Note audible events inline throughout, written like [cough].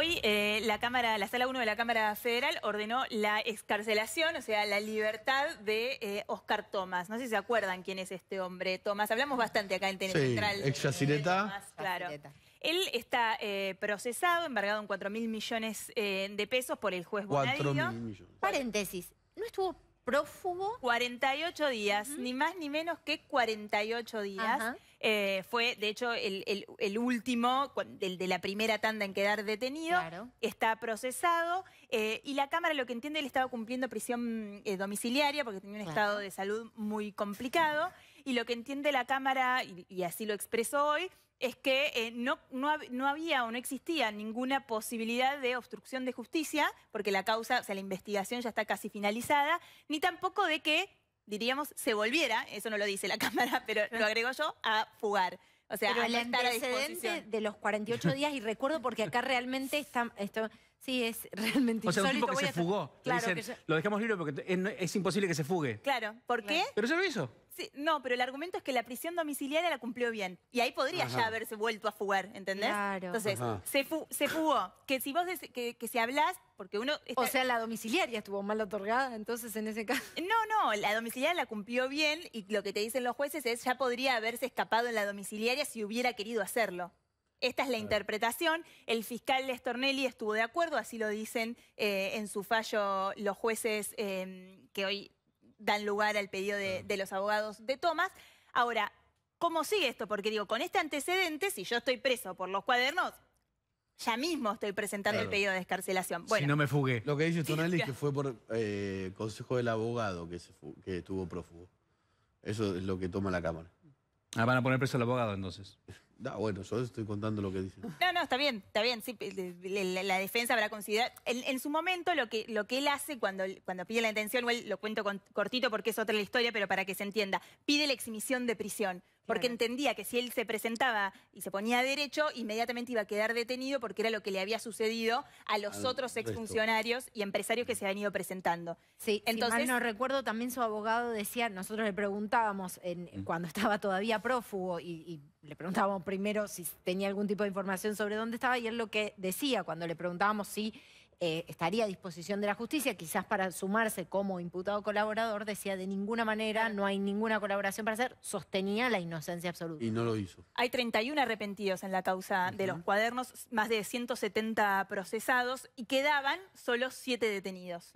Hoy eh, la Cámara, la Sala 1 de la Cámara Federal ordenó la excarcelación, o sea, la libertad de eh, Oscar Tomás. No sé si se acuerdan quién es este hombre, Tomás. Hablamos bastante acá en Central. Sí, ex Tomás, claro. Él está eh, procesado, embargado en 4 mil millones de pesos por el juez Bonadío. 4 mil millones. Paréntesis, no estuvo prófugo. 48 días, ni más ni menos que 48 días. Eh, fue, de hecho, el, último, de la primera tanda en quedar detenido. Está procesado. Eh, y la Cámara, lo que entiende, él estaba cumpliendo prisión eh, domiciliaria porque tenía un estado de salud muy complicado. Y lo que entiende la Cámara, y, y así lo expresó hoy, es que eh, no, no, había o no existía ninguna posibilidad de obstrucción de justicia, porque la causa, o sea, la investigación ya está casi finalizada, ni tampoco de que, diríamos, se volviera, eso no lo dice la [laughs] Cámara, pero lo agrego yo, a fugar. O sea, a el antecedente a de los 48 días, y recuerdo porque acá realmente está... Esto, Sí, es realmente O un tipo que se fugó. Claro, Lo dejamos libre porque es, imposible que se fugue. Claro, ¿por qué? Pero se lo hizo no, pero el argumento es que la prisión domiciliaria la cumplió bien. Y ahí podría ya haberse vuelto a fugar, ¿entendés? Claro. Entonces, se, fugó. Que si vos que, que, si hablás, porque uno... O sea, la domiciliaria estuvo mal otorgada, entonces, en ese caso. No, no, la domiciliaria la cumplió bien y lo que te dicen los jueces es ya podría haberse escapado en la domiciliaria si hubiera querido hacerlo. Esta es la interpretación. El fiscal Lestornelli estuvo de acuerdo, así lo dicen eh, en su fallo los jueces eh, que hoy dan lugar al pedido de, los abogados de Tomás. Ahora, ¿cómo sigue esto? Porque digo, con este antecedente, si yo estoy preso por los cuadernos, ya mismo estoy presentando el pedido de descarcelación. Bueno, si no me fugué. Lo que dice [laughs] Tonali es que fue por eh, consejo del abogado que, que estuvo prófugo. Eso es lo que toma la Cámara. Ah, van a poner preso al abogado entonces. [laughs] Ah, bueno, yo estoy contando lo que dice No, no, está bien, está bien. Sí, la, defensa habrá considerado. En, su momento, lo que, lo que él hace cuando, cuando pide la intención, lo cuento cortito porque es otra historia, pero para que se entienda, pide la exhibición de prisión. Porque entendía que si él se presentaba y se ponía derecho, inmediatamente iba a quedar detenido porque era lo que le había sucedido a los otros exfuncionarios y empresarios que se habían ido presentando. Sí, entonces. Si no recuerdo, también su abogado decía, nosotros le preguntábamos cuando estaba todavía prófugo y, y le preguntábamos primero si tenía algún tipo de información sobre dónde estaba y él lo que decía cuando le preguntábamos si eh, estaría a disposición de la justicia, quizás para sumarse como imputado colaborador, decía de ninguna manera, no hay ninguna colaboración para hacer, sostenía la inocencia absoluta. Y no lo hizo. Hay 31 arrepentidos en la causa de los cuadernos, más de 170 procesados y quedaban solo 7 detenidos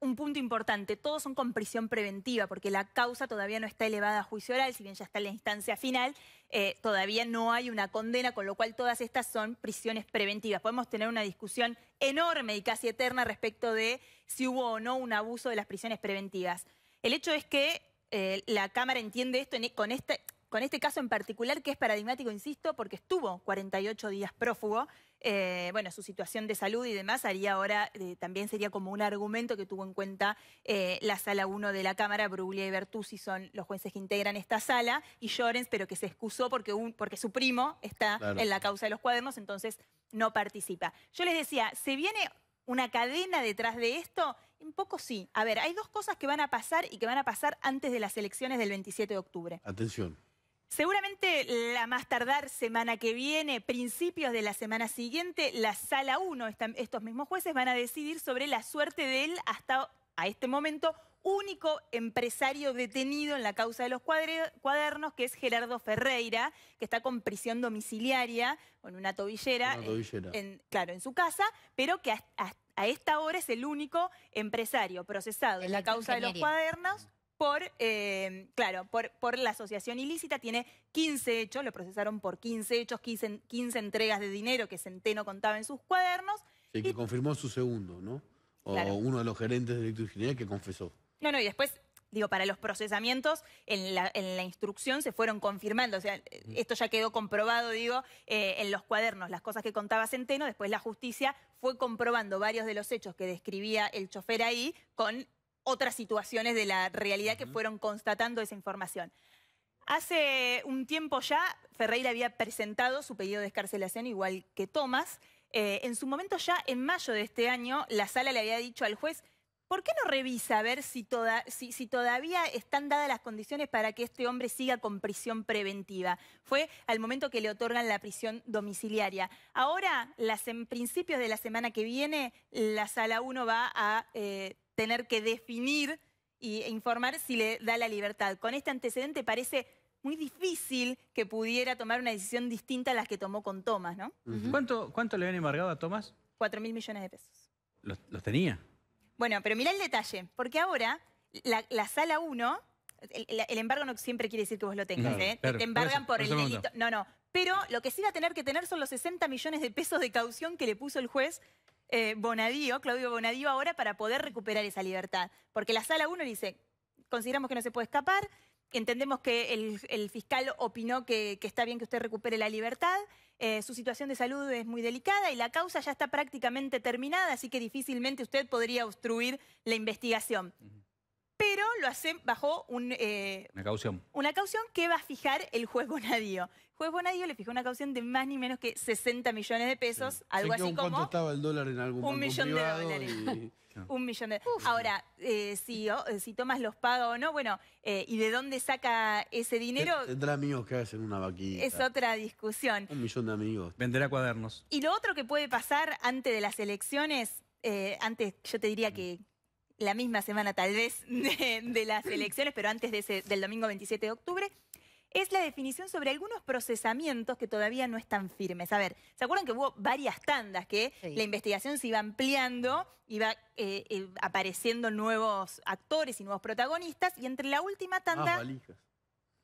un punto importante, todos son con prisión preventiva, porque la causa todavía no está elevada a juicio oral, si bien ya está en la instancia final, eh, todavía no hay una condena, con lo cual todas estas son prisiones preventivas. Podemos tener una discusión enorme y casi eterna respecto de si hubo o no un abuso de las prisiones preventivas. El hecho es que eh, la Cámara entiende esto e, con esta... En este caso en particular que es paradigmático, insisto, porque estuvo 48 días prófugo. Eh, bueno, su situación de salud y demás haría ahora, eh, también sería como un argumento que tuvo en cuenta eh, la sala 1 de la Cámara, Bruglia y Bertuzzi son los jueces que integran esta sala, y Llorenz, pero que se excusó porque, porque su primo está en la causa de los cuadernos, entonces no participa. Yo les decía, se viene una cadena detrás de esto? Un poco sí. A ver, hay dos cosas que van a pasar y que van a pasar antes de las elecciones del 27 de octubre. Atención. Seguramente la más tardar semana que viene, principios de la semana siguiente, la Sala 1, estos mismos jueces van a decidir sobre la suerte de él hasta a este momento único empresario detenido en la causa de los cuadernos, que es Gerardo Ferreira, que está con prisión domiciliaria, con una tobillera, eh, En, claro, en su casa, pero que a, esta hora es el único empresario procesado en la causa de los cuadernos por, eh, claro, por, la asociación ilícita. Tiene 15 hechos, lo procesaron por 15 hechos, 15, entregas de dinero que Centeno contaba en sus cuadernos. Y que confirmó su segundo, ¿no? O uno de los gerentes de General que confesó. No, no, y después digo, para los procesamientos en la, en la, instrucción se fueron confirmando. O sea, esto ya quedó comprobado, digo, eh, en los cuadernos, las cosas que contaba Centeno. Después la justicia fue comprobando varios de los hechos que describía el chofer ahí con otras situaciones de la realidad que fueron constatando esa información. Hace un tiempo ya, Ferreira había presentado su pedido de escarcelación, igual que Tomás. Eh, en su momento ya, en mayo de este año, la sala le había dicho al juez, ¿por qué no revisa a ver si, todavía están dadas las condiciones para que este hombre siga con prisión preventiva? Fue al momento que le otorgan la prisión domiciliaria. Ahora, las, en principios de la semana que viene, la sala 1 va a... Eh, tener que definir e informar si le da la libertad. Con este antecedente parece muy difícil que pudiera tomar una decisión distinta a las que tomó con Tomás, ¿no? ¿Cuánto, ¿Cuánto, le habían embargado a Tomás? Cuatro mil millones de pesos. ¿Los, tenía? Bueno, pero mirá el detalle, porque ahora la, sala 1, el, embargo no siempre quiere decir que vos lo tengas, ¿eh? te embargan por, por el delito. No, no. Pero lo que sí va a tener que tener son los 60 millones de pesos de caución que le puso el juez eh, Bonadío, Claudio Bonadío, ahora para poder recuperar esa libertad. Porque la sala 1 dice, consideramos que no se puede escapar, entendemos que el, fiscal opinó que, está bien que usted recupere la libertad, eh, su situación de salud es muy delicada y la causa ya está prácticamente terminada, así que difícilmente usted podría obstruir la investigación lo hace bajo un, eh, una caución. Una caución que va a fijar el juez Bonadío. El juez le fijó una caución de más ni menos que 60 millones de pesos, algo así como... estaba el dólar en algún Un millón de dólares. [laughs] un millón de dólares Ahora, eh, si, eh, si Tomás los paga o no, bueno, ¿y de dónde saca ese dinero? Tendrá amigos que hacen una vaquita. Es otra discusión. Un millón de amigos. Venderá cuadernos. Y lo otro que puede pasar antes de las elecciones, antes yo te diría que la misma semana tal vez [laughs] de, las elecciones, pero antes del domingo 27 de octubre, es la definición sobre algunos procesamientos que todavía no están firmes. A ver, ¿se acuerdan que hubo varias tandas que la investigación se iba ampliando, iba eh, eh, apareciendo nuevos actores y nuevos protagonistas? Y entre la última tanda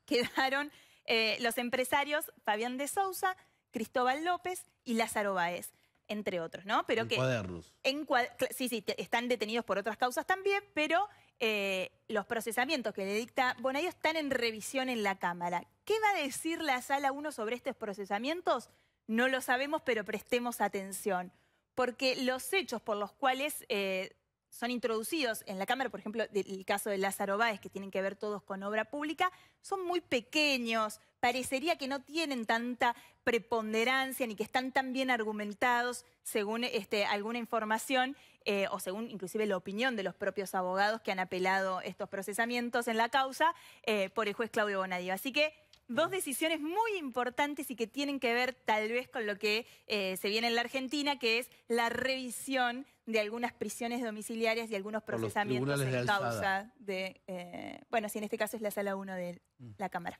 quedaron eh, los empresarios Fabián de Sousa, Cristóbal López y Lázaro Báez entre otros, ¿no? Pero en que cuadernos. En sí, sí, están detenidos por otras causas también, pero eh, los procesamientos que le dicta Bonadio están en revisión en la Cámara. ¿Qué va a decir la Sala 1 sobre estos procesamientos? No lo sabemos, pero prestemos atención. Porque los hechos por los cuales eh, son introducidos en la Cámara, por ejemplo, el caso de Lázaro Báez, que tienen que ver todos con obra pública, son muy pequeños, parecería que no tienen tanta preponderancia ni que están tan bien argumentados según este, alguna información eh, o según inclusive la opinión de los propios abogados que han apelado estos procesamientos en la causa eh, por el juez Claudio Bonadío. Así que dos decisiones muy importantes y que tienen que ver tal vez con lo que eh, se viene en la Argentina, que es la revisión de algunas prisiones domiciliarias y algunos procesamientos en causa de... bueno, si en este caso es la sala 1 de mm. la Cámara.